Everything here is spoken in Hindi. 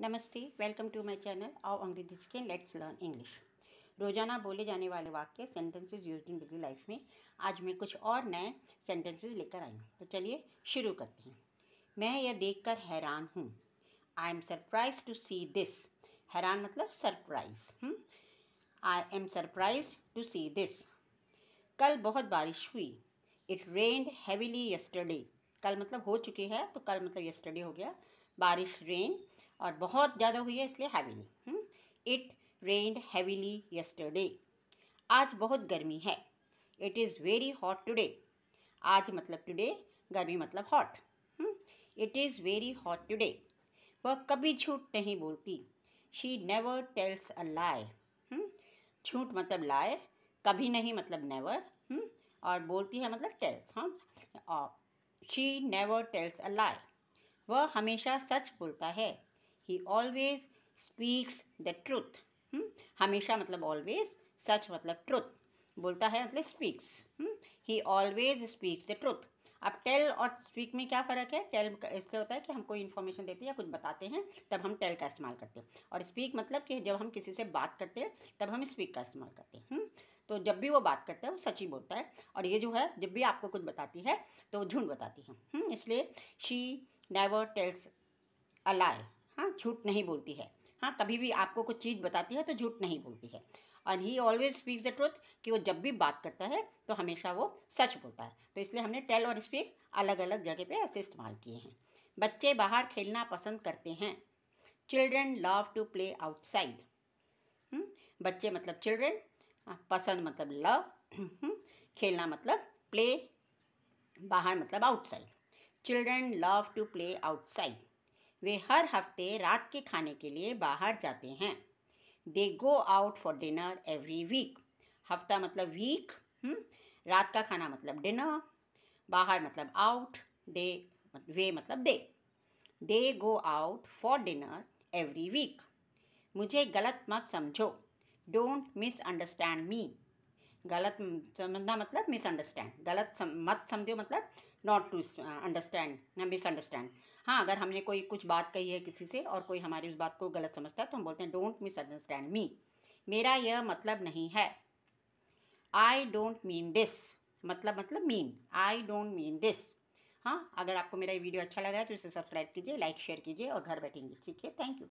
नमस्ते वेलकम टू माय चैनल आओ अंग्रेजी सीखें लेट्स लर्न इंग्लिश रोज़ाना बोले जाने वाले वाक्य sentences use in daily life में आज मैं कुछ और नए सेंटेंसेस लेकर आई हूँ तो चलिए शुरू करते हैं मैं यह देखकर हैरान हूँ I am surprise to see this हैरान मतलब surprise I am surprise to see this कल बहुत बारिश हुई इट रेंड हैवीली यस्टरडे कल मतलब हो चुकी है तो कल मतलब यस्टरडे हो गया बारिश रेन और बहुत ज़्यादा हुई है इसलिए heavily it rained heavily yesterday आज बहुत गर्मी है it is very hot today आज मतलब टुडे गर्मी मतलब hot it is very hot today वह कभी झूठ नहीं बोलती शी नेवर टेल्स अ लाए झूठ मतलब लाए कभी नहीं मतलब नेवर हम्म? और बोलती है मतलब टेल्स हाँ she never tells a lie वह हमेशा सच बोलता है he always speaks the truth हमेशा मतलब ऑलवेज सच मतलब ट्रूथ बोलता है मतलब speaks he always speaks the truth अब टेल और स्पीक में क्या फ़र्क है टेल इससे होता है कि हम कोई इन्फॉर्मेशन देते हैं या कुछ बताते हैं तब हम टेल का इस्तेमाल करते हैं और स्पीक मतलब कि जब हम किसी से बात करते हैं तब हम स्पीक का इस्तेमाल करते हैं हम्म, तो जब भी वो बात करता है वो सच ही बोलता है और ये जो है जब भी आपको कुछ बताती है तो वो झूठ बताती है हम्म, इसलिए she never tells a lie हाँ झूठ नहीं बोलती है हाँ कभी भी आपको कुछ चीज़ बताती है तो झूठ नहीं बोलती है and he always speaks the truth कि वो जब भी बात करता है तो हमेशा वो सच बोलता है तो इसलिए हमने टेल और स्पीक अलग अलग जगह पे ऐसे इस्तेमाल किए हैं बच्चे बाहर खेलना पसंद करते हैं children love to play outside बच्चे मतलब चिल्ड्रेन हाँ, पसंद मतलब लव हम्म, खेलना मतलब प्ले बाहर मतलब outside children love to play outside वे हर हफ्ते रात के खाने के लिए बाहर जाते हैं they go out for dinner every week हफ्ता मतलब वीक हम्म, रात का खाना मतलब डिनर बाहर मतलब आउट दे वे मतलब they they go out for dinner every week मुझे गलत मत समझो डोंट मिसअंडरस्टैंड मी गलत समझना मतलब मिसअंडरस्टैंड गलत सम, मत समझो मतलब नॉट टू अंडरस्टैंड ना मिसअंडरस्टैंड हाँ अगर हमने कोई कुछ बात कही है किसी से और कोई हमारी उस बात को गलत समझता है तो हम बोलते हैं डोंट मिसअंडरस्टैंड मी मेरा यह मतलब नहीं है आई डोंट मीन दिस मतलब मतलब mean I don't mean this हाँ अगर आपको मेरा ये वीडियो अच्छा लगा है तो इसे सब्सक्राइब कीजिए लाइक शेयर कीजिए और घर बैठेंगे ठीक है थैंक यू